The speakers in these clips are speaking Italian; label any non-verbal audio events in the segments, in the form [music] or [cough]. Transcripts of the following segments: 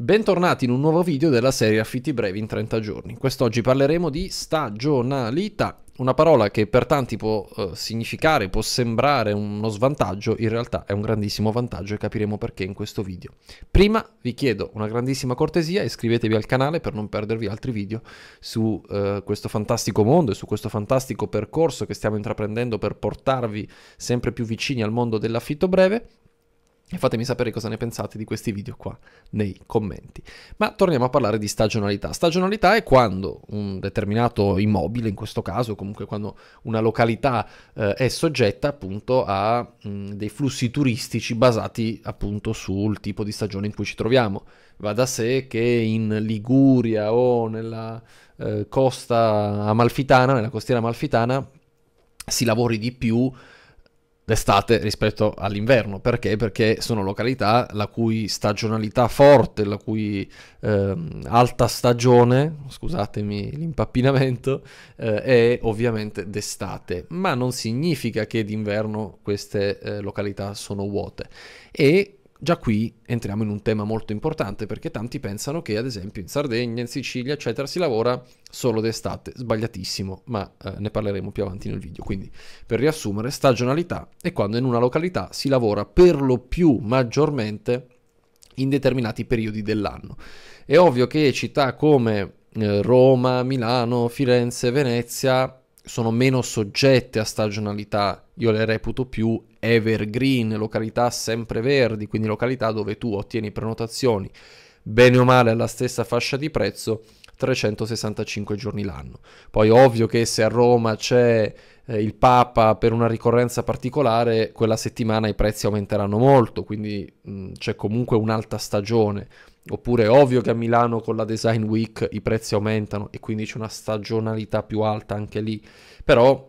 Bentornati in un nuovo video della serie Affitti brevi in 30 giorni. Quest'oggi parleremo di stagionalità, una parola che per tanti può eh, significare, può sembrare uno svantaggio, in realtà è un grandissimo vantaggio e capiremo perché in questo video. Prima vi chiedo una grandissima cortesia, iscrivetevi al canale per non perdervi altri video su eh, questo fantastico mondo e su questo fantastico percorso che stiamo intraprendendo per portarvi sempre più vicini al mondo dell'affitto breve e fatemi sapere cosa ne pensate di questi video qua nei commenti. Ma torniamo a parlare di stagionalità. Stagionalità è quando un determinato immobile, in questo caso comunque quando una località eh, è soggetta appunto a mh, mm, dei flussi turistici basati appunto sul tipo di stagione in cui ci troviamo. Va da sé che in Liguria o nella eh, costa amalfitana, nella costiera amalfitana, si lavori di più d'estate rispetto all'inverno. Perché? Perché sono località la cui stagionalità forte, la cui eh, alta stagione, scusatemi l'impappinamento, eh, è ovviamente d'estate, ma non significa che d'inverno queste eh, località sono vuote. E Già qui entriamo in un tema molto importante perché tanti pensano che ad esempio in Sardegna, in Sicilia, eccetera, si lavora solo d'estate. Sbagliatissimo, ma eh, ne parleremo più avanti nel video. Quindi, per riassumere, stagionalità è quando in una località si lavora per lo più maggiormente in determinati periodi dell'anno. È ovvio che città come eh, Roma, Milano, Firenze, Venezia sono meno soggette a stagionalità, io le reputo più evergreen, località sempreverdi, quindi località dove tu ottieni prenotazioni bene o male alla stessa fascia di prezzo 365 giorni l'anno. Poi ovvio che se a Roma c'è eh, il Papa per una ricorrenza particolare, quella settimana i prezzi aumenteranno molto, quindi mh, c'è comunque un'alta stagione Oppure è ovvio che a Milano con la Design Week i prezzi aumentano e quindi c'è una stagionalità più alta anche lì. Però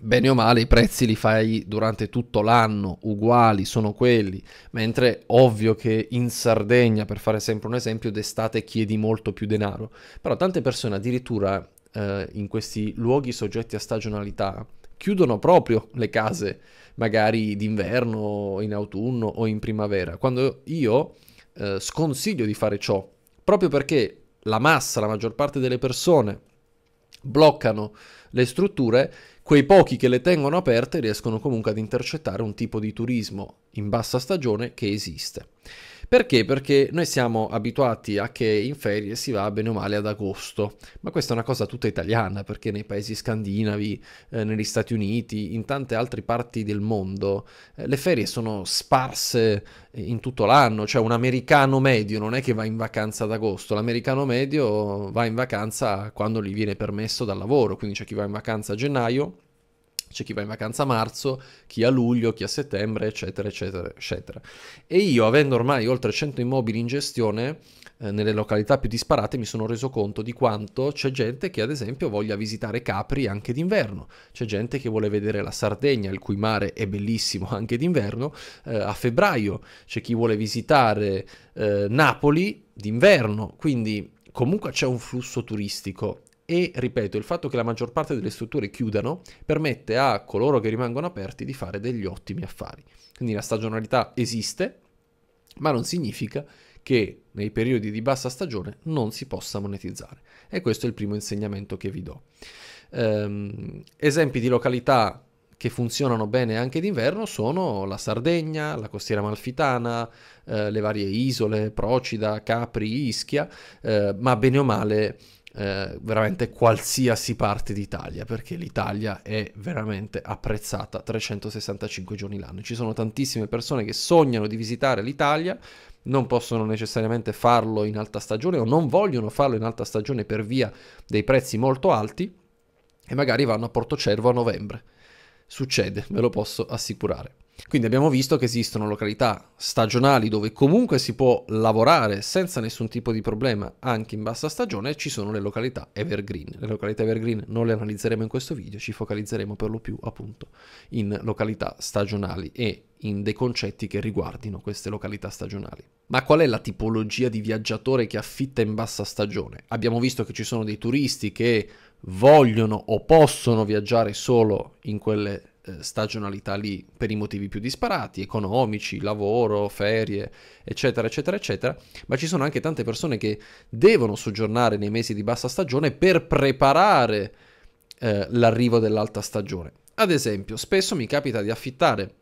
bene o male i prezzi li fai durante tutto l'anno, uguali sono quelli, mentre ovvio che in Sardegna, per fare sempre un esempio, d'estate chiedi molto più denaro, però tante persone addirittura eh, in questi luoghi soggetti a stagionalità chiudono proprio le case, magari d'inverno, in autunno o in primavera, quando io eh, sconsiglio di fare ciò, proprio perché la massa, la maggior parte delle persone bloccano le strutture, quei pochi che le tengono aperte riescono comunque ad intercettare un tipo di turismo in bassa stagione che esiste. Perché? Perché noi siamo abituati a che in ferie si va bene o male ad agosto, ma questa è una cosa tutta italiana perché nei paesi scandinavi, eh, negli Stati Uniti, in tante altre parti del mondo eh, le ferie sono sparse eh, in tutto l'anno, cioè un americano medio non è che va in vacanza ad agosto, l'americano medio va in vacanza quando gli viene permesso dal lavoro, quindi c'è chi va in vacanza a gennaio c'è chi va in vacanza a marzo, chi a luglio, chi a settembre, eccetera, eccetera, eccetera. E io, avendo ormai oltre 100 immobili in gestione, eh, nelle località più disparate mi sono reso conto di quanto c'è gente che ad esempio voglia visitare Capri anche d'inverno, c'è gente che vuole vedere la Sardegna, il cui mare è bellissimo [laughs] anche d'inverno, eh, a febbraio, c'è chi vuole visitare eh, Napoli d'inverno, quindi comunque c'è un flusso turistico e ripeto, il fatto che la maggior parte delle strutture chiudano permette a coloro che rimangono aperti di fare degli ottimi affari. Quindi la stagionalità esiste, ma non significa che nei periodi di bassa stagione non si possa monetizzare. E questo è il primo insegnamento che vi do. Ehm, esempi di località che funzionano bene anche d'inverno sono la Sardegna, la costiera malfitana, eh, le varie isole, Procida, Capri, Ischia, eh, ma bene o male eh, veramente qualsiasi parte d'Italia, perché l'Italia è veramente apprezzata 365 giorni l'anno. Ci sono tantissime persone che sognano di visitare l'Italia, non possono necessariamente farlo in alta stagione o non vogliono farlo in alta stagione per via dei prezzi molto alti e magari vanno a Portocervo a novembre. Succede, ve lo posso assicurare. Quindi abbiamo visto che esistono località stagionali dove comunque si può lavorare senza nessun tipo di problema anche in bassa stagione, e ci sono le località evergreen. Le località evergreen non le analizzeremo in questo video, ci focalizzeremo per lo più appunto in località stagionali e in dei concetti che riguardino queste località stagionali. Ma qual è la tipologia di viaggiatore che affitta in bassa stagione? Abbiamo visto che ci sono dei turisti che vogliono o possono viaggiare solo in quelle eh, stagionalità lì per i motivi più disparati, economici, lavoro, ferie, eccetera, eccetera, eccetera, ma ci sono anche tante persone che devono soggiornare nei mesi di bassa stagione per preparare eh, l'arrivo dell'alta stagione. Ad esempio, spesso mi capita di affittare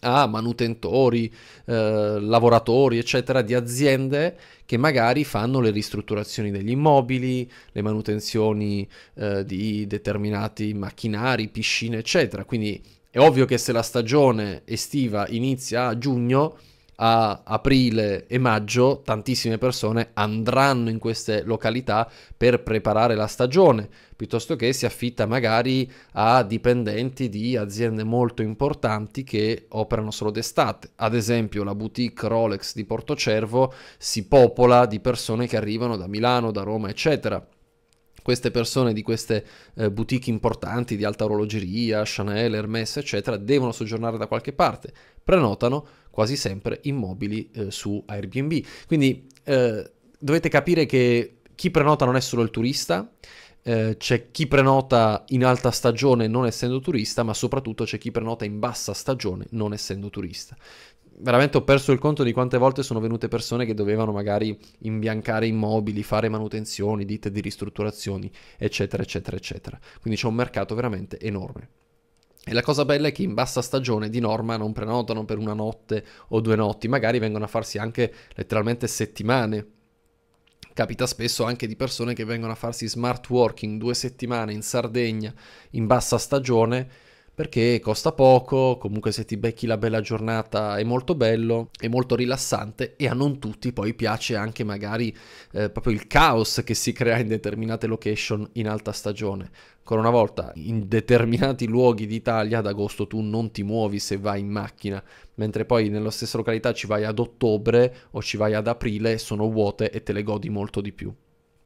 a manutentori, eh, lavoratori, eccetera, di aziende che magari fanno le ristrutturazioni degli immobili, le manutenzioni eh, di determinati macchinari, piscine, eccetera. Quindi è ovvio che se la stagione estiva inizia a giugno, a aprile e maggio tantissime persone andranno in queste località per preparare la stagione, piuttosto che si affitta magari a dipendenti di aziende molto importanti che operano solo d'estate. Ad esempio la boutique Rolex di Portocervo si popola di persone che arrivano da Milano, da Roma, eccetera queste persone di queste eh, boutique importanti di alta orologeria, Chanel, Hermès, eccetera, devono soggiornare da qualche parte, prenotano quasi sempre immobili eh, su Airbnb. Quindi eh, dovete capire che chi prenota non è solo il turista, eh, c'è chi prenota in alta stagione non essendo turista, ma soprattutto c'è chi prenota in bassa stagione non essendo turista veramente ho perso il conto di quante volte sono venute persone che dovevano magari imbiancare immobili, fare manutenzioni, ditte di ristrutturazioni, eccetera, eccetera, eccetera. Quindi c'è un mercato veramente enorme. E la cosa bella è che in bassa stagione di norma non prenotano per una notte o due notti, magari vengono a farsi anche letteralmente settimane capita spesso anche di persone che vengono a farsi smart working due settimane in Sardegna in bassa stagione perché costa poco, comunque se ti becchi la bella giornata è molto bello, è molto rilassante e a non tutti poi piace anche magari eh, proprio il caos che si crea in determinate location in alta stagione. Ancora una volta, in determinati [laughs] luoghi d'Italia ad agosto tu non ti muovi se vai in macchina, mentre poi nella stessa località ci vai ad ottobre o ci vai ad aprile, sono vuote e te le godi molto di più.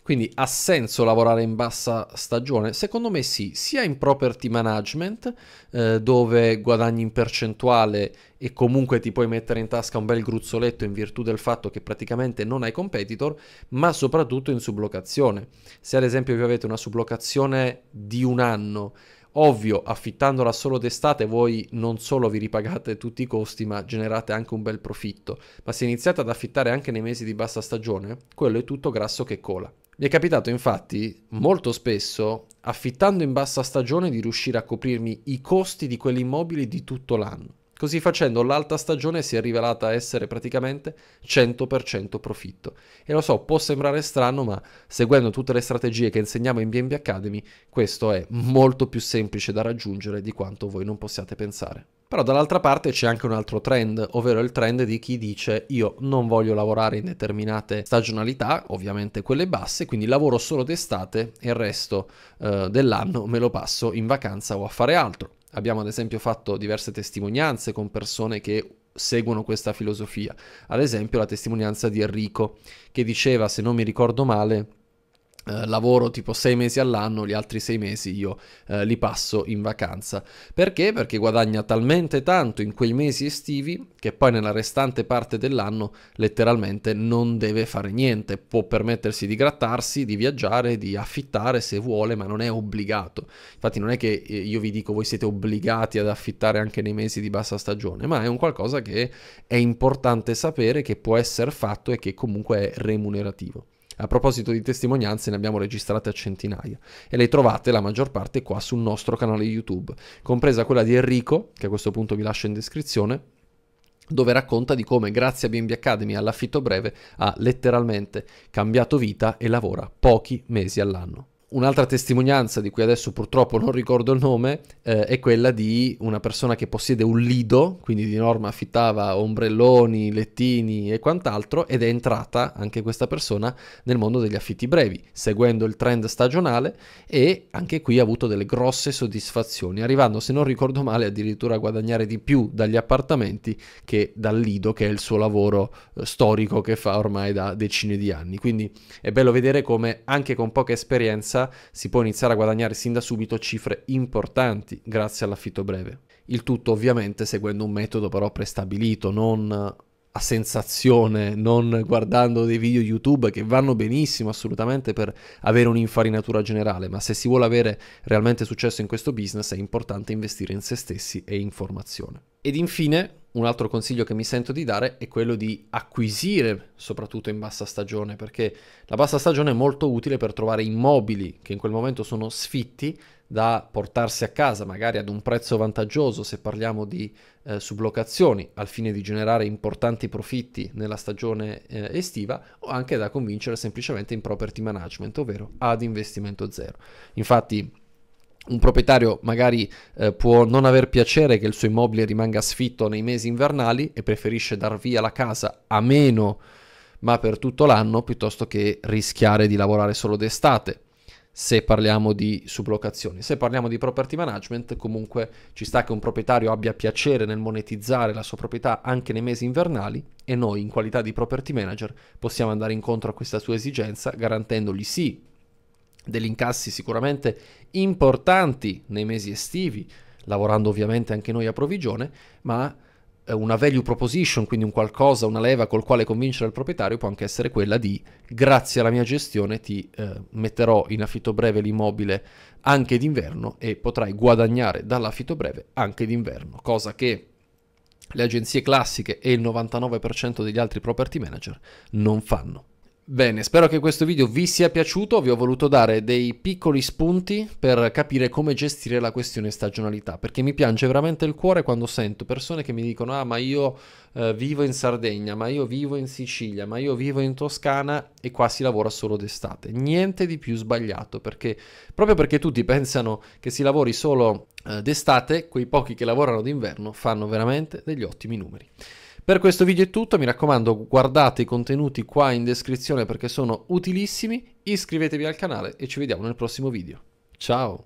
Quindi ha senso lavorare in bassa stagione? Secondo me sì, sia in property management, eh, dove guadagni in percentuale e comunque ti puoi mettere in tasca un bel gruzzoletto in virtù del fatto che praticamente non hai competitor, ma soprattutto in sublocazione. Se ad esempio vi avete una sublocazione di un anno, ovvio affittandola solo d'estate voi non solo vi ripagate tutti i costi, ma generate anche un bel profitto. Ma se iniziate ad affittare anche nei mesi di bassa stagione, quello è tutto grasso che cola. Mi è capitato infatti molto spesso, affittando in bassa stagione, di riuscire a coprirmi i costi di quell'immobile di tutto l'anno. Così facendo l'alta stagione si è rivelata essere praticamente 100% profitto. E lo so, può sembrare strano, ma seguendo tutte le strategie che insegniamo in BNB Academy, questo è molto più semplice da raggiungere di quanto voi non possiate pensare. Però dall'altra parte c'è anche un altro trend, ovvero il trend di chi dice io non voglio lavorare in determinate stagionalità, ovviamente quelle basse, quindi lavoro solo d'estate e il resto eh, dell'anno me lo passo in vacanza o a fare altro. Abbiamo ad esempio fatto diverse testimonianze con persone che seguono questa filosofia. Ad esempio la testimonianza di Enrico che diceva, se non mi ricordo male, eh, lavoro tipo sei mesi all'anno, gli altri sei mesi io uh, li passo in vacanza. Perché? Perché guadagna talmente tanto in quei mesi estivi che poi nella restante parte dell'anno letteralmente non deve fare niente, può permettersi di grattarsi, di viaggiare, di affittare se vuole, ma non è obbligato. Infatti non è che eh, io vi dico voi siete obbligati ad affittare anche nei mesi di bassa stagione, ma è un qualcosa che è importante sapere che può essere fatto e che comunque è remunerativo. A proposito di testimonianze ne abbiamo registrate a centinaia e le trovate la maggior parte qua sul nostro canale YouTube, compresa quella di Enrico, che a questo punto vi lascio in descrizione, dove racconta di come grazie a BNB Academy all'affitto breve ha letteralmente cambiato vita e lavora pochi mesi all'anno. Un'altra testimonianza di cui adesso purtroppo non ricordo il nome eh, è quella di una persona che possiede un lido, quindi di norma affittava ombrelloni, lettini e quant'altro ed è entrata anche questa persona nel mondo degli affitti brevi, seguendo il trend stagionale e anche qui ha avuto delle grosse soddisfazioni, arrivando se non ricordo male addirittura a guadagnare di più dagli appartamenti che dal lido che è il suo lavoro eh, storico che fa ormai da decine di anni. Quindi è bello vedere come anche con poca esperienza realtà si può iniziare a guadagnare sin da subito cifre importanti grazie all'affitto breve. Il tutto ovviamente seguendo un metodo però prestabilito, non a sensazione, non guardando dei video YouTube che vanno benissimo assolutamente per avere un'infarinatura generale, ma se si vuole avere realmente successo in questo business è importante investire in se stessi e in formazione. Ed infine, un altro consiglio che mi sento di dare è quello di acquisire, soprattutto in bassa stagione, perché la bassa stagione è molto utile per trovare immobili che in quel momento sono sfitti da portarsi a casa, magari ad un prezzo vantaggioso se parliamo di eh, sublocazioni, al fine di generare importanti profitti nella stagione eh, estiva, o anche da convincere semplicemente in property management, ovvero ad investimento zero. Infatti, un proprietario magari eh, può non aver piacere che il suo immobile rimanga sfitto nei mesi invernali e preferisce dar via la casa a meno ma per tutto l'anno piuttosto che rischiare di lavorare solo d'estate se parliamo di sublocazioni. Se parliamo di property management, comunque ci sta che un proprietario abbia piacere nel monetizzare la sua proprietà anche nei mesi invernali e noi in qualità di property manager possiamo andare incontro a questa sua esigenza garantendogli sì degli incassi sicuramente importanti nei mesi estivi, lavorando ovviamente anche noi a provvigione, ma eh, una value proposition, quindi un qualcosa, una leva col quale convincere il proprietario può anche essere quella di grazie alla mia gestione ti eh, metterò in affitto breve l'immobile anche d'inverno e potrai guadagnare dall'affitto breve anche d'inverno, cosa che le agenzie classiche e il 99% degli altri property manager non fanno. Bene, spero che questo video vi sia piaciuto, vi ho voluto dare dei piccoli spunti per capire come gestire la questione stagionalità, perché mi piange veramente il cuore quando sento persone che mi dicono ah ma io eh, vivo in Sardegna, ma io vivo in Sicilia, ma io vivo in Toscana e qua si lavora solo d'estate. Niente di più sbagliato, perché proprio perché tutti pensano che si lavori solo eh, d'estate, quei pochi che lavorano d'inverno fanno veramente degli ottimi numeri. Per questo video è tutto, mi raccomando guardate i contenuti qua in descrizione perché sono utilissimi, iscrivetevi al canale e ci vediamo nel prossimo video. Ciao!